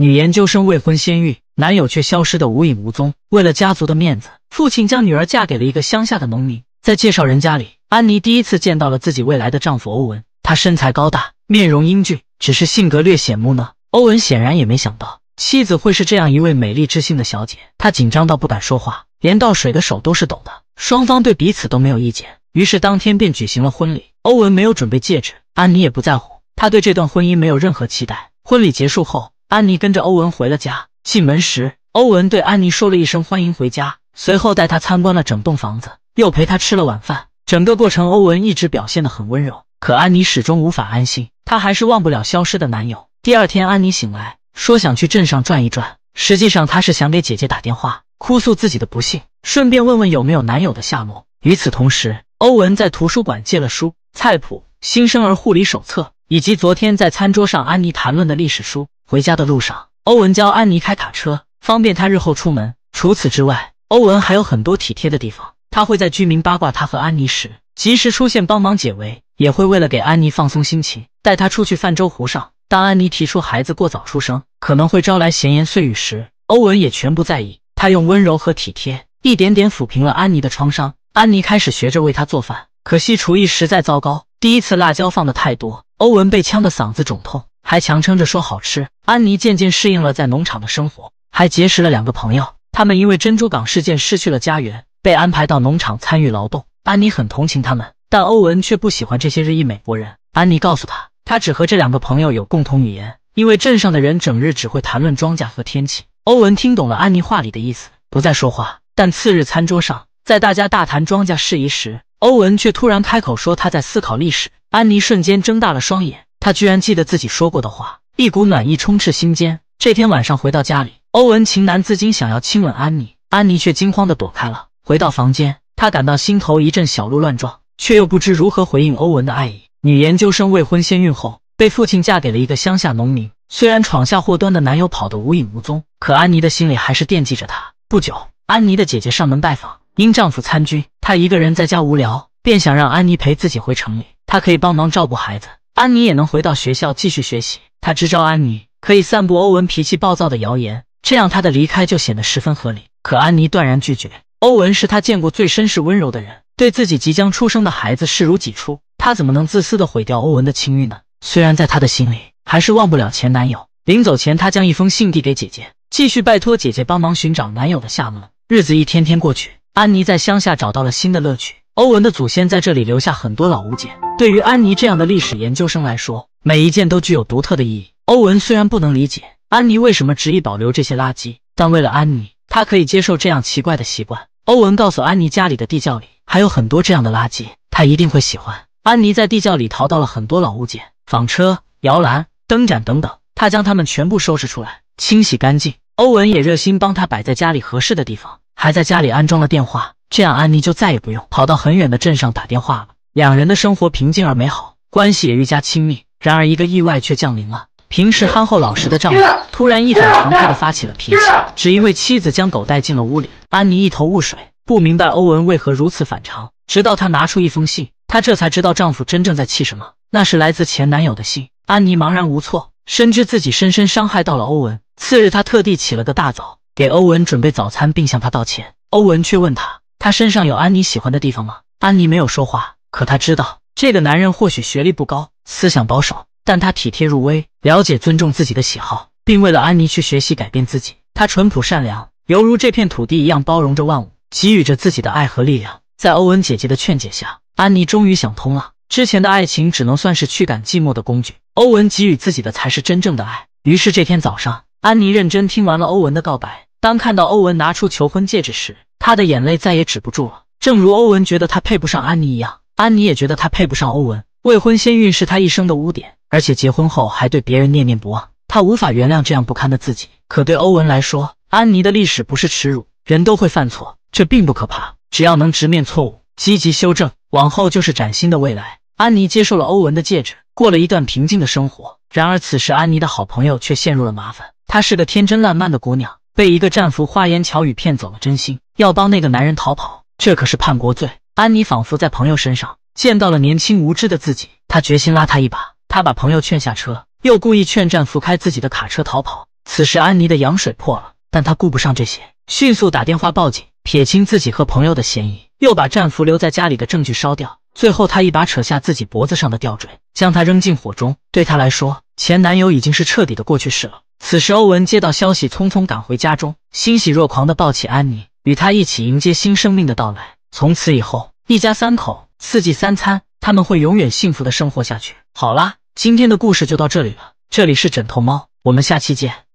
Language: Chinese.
女研究生未婚先孕，男友却消失的无影无踪。为了家族的面子，父亲将女儿嫁给了一个乡下的农民。在介绍人家里，安妮第一次见到了自己未来的丈夫欧文。他身材高大，面容英俊，只是性格略显木讷。欧文显然也没想到妻子会是这样一位美丽知性的小姐，他紧张到不敢说话，连倒水的手都是抖的。双方对彼此都没有意见，于是当天便举行了婚礼。欧文没有准备戒指，安妮也不在乎，她对这段婚姻没有任何期待。婚礼结束后。安妮跟着欧文回了家。进门时，欧文对安妮说了一声“欢迎回家”，随后带她参观了整栋房子，又陪她吃了晚饭。整个过程，欧文一直表现得很温柔，可安妮始终无法安心。她还是忘不了消失的男友。第二天，安妮醒来说想去镇上转一转，实际上她是想给姐姐打电话，哭诉自己的不幸，顺便问问有没有男友的下落。与此同时，欧文在图书馆借了书：菜谱、新生儿护理手册以及昨天在餐桌上安妮谈论的历史书。回家的路上，欧文教安妮开卡车，方便他日后出门。除此之外，欧文还有很多体贴的地方。他会在居民八卦他和安妮时，及时出现帮忙解围；也会为了给安妮放松心情，带她出去泛舟湖上。当安妮提出孩子过早出生可能会招来闲言碎语时，欧文也全不在意。他用温柔和体贴，一点点抚平了安妮的创伤。安妮开始学着为他做饭，可惜厨艺实在糟糕。第一次辣椒放的太多，欧文被呛得嗓子肿痛。还强撑着说好吃。安妮渐渐适应了在农场的生活，还结识了两个朋友。他们因为珍珠港事件失去了家园，被安排到农场参与劳动。安妮很同情他们，但欧文却不喜欢这些日裔美国人。安妮告诉他，他只和这两个朋友有共同语言，因为镇上的人整日只会谈论庄稼和天气。欧文听懂了安妮话里的意思，不再说话。但次日餐桌上，在大家大谈庄稼事宜时，欧文却突然开口说他在思考历史。安妮瞬间睁大了双眼。他居然记得自己说过的话，一股暖意充斥心间。这天晚上回到家里，欧文情难自禁，想要亲吻安妮，安妮却惊慌地躲开了。回到房间，他感到心头一阵小鹿乱撞，却又不知如何回应欧文的爱意。女研究生未婚先孕后，被父亲嫁给了一个乡下农民。虽然闯下祸端的男友跑得无影无踪，可安妮的心里还是惦记着他。不久，安妮的姐姐上门拜访，因丈夫参军，她一个人在家无聊，便想让安妮陪自己回城里，她可以帮忙照顾孩子。安妮也能回到学校继续学习。他支招，安妮可以散布欧文脾气暴躁的谣言，这样他的离开就显得十分合理。可安妮断然拒绝。欧文是他见过最绅士温柔的人，对自己即将出生的孩子视如己出，他怎么能自私的毁掉欧文的清誉呢？虽然在他的心里还是忘不了前男友。临走前，他将一封信递给姐姐，继续拜托姐姐帮忙寻找男友的下落。日子一天天过去，安妮在乡下找到了新的乐趣。欧文的祖先在这里留下很多老物件，对于安妮这样的历史研究生来说，每一件都具有独特的意义。欧文虽然不能理解安妮为什么执意保留这些垃圾，但为了安妮，他可以接受这样奇怪的习惯。欧文告诉安妮，家里的地窖里还有很多这样的垃圾，他一定会喜欢。安妮在地窖里淘到了很多老物件，纺车、摇篮、灯盏等等，她将它们全部收拾出来，清洗干净。欧文也热心帮他摆在家里合适的地方，还在家里安装了电话。这样，安妮就再也不用跑到很远的镇上打电话了。两人的生活平静而美好，关系也愈加亲密。然而，一个意外却降临了。平时憨厚老实的丈夫突然一反常态的发起了脾气，只因为妻子将狗带进了屋里。安妮一头雾水，不明白欧文为何如此反常。直到她拿出一封信，她这才知道丈夫真正在气什么。那是来自前男友的信。安妮茫然无措，深知自己深深伤害到了欧文。次日，她特地起了个大早，给欧文准备早餐，并向他道歉。欧文却问她，他身上有安妮喜欢的地方吗？安妮没有说话，可她知道这个男人或许学历不高，思想保守，但他体贴入微，了解尊重自己的喜好，并为了安妮去学习改变自己。他淳朴善良，犹如这片土地一样包容着万物，给予着自己的爱和力量。在欧文姐姐的劝解下，安妮终于想通了，之前的爱情只能算是驱赶寂寞的工具，欧文给予自己的才是真正的爱。于是这天早上，安妮认真听完了欧文的告白，当看到欧文拿出求婚戒指时，他的眼泪再也止不住了，正如欧文觉得他配不上安妮一样，安妮也觉得他配不上欧文。未婚先孕是他一生的污点，而且结婚后还对别人念念不忘，他无法原谅这样不堪的自己。可对欧文来说，安妮的历史不是耻辱，人都会犯错，这并不可怕，只要能直面错误，积极修正，往后就是崭新的未来。安妮接受了欧文的戒指，过了一段平静的生活。然而此时，安妮的好朋友却陷入了麻烦。她是个天真烂漫的姑娘。被一个战俘花言巧语骗走了真心，要帮那个男人逃跑，这可是叛国罪。安妮仿佛在朋友身上见到了年轻无知的自己，她决心拉他一把。她把朋友劝下车，又故意劝战俘开自己的卡车逃跑。此时安妮的羊水破了，但她顾不上这些，迅速打电话报警，撇清自己和朋友的嫌疑，又把战俘留在家里的证据烧掉。最后，她一把扯下自己脖子上的吊坠，将他扔进火中。对她来说，前男友已经是彻底的过去式了。此时，欧文接到消息，匆匆赶回家中，欣喜若狂的抱起安妮，与她一起迎接新生命的到来。从此以后，一家三口四季三餐，他们会永远幸福的生活下去。好啦，今天的故事就到这里了。这里是枕头猫，我们下期见。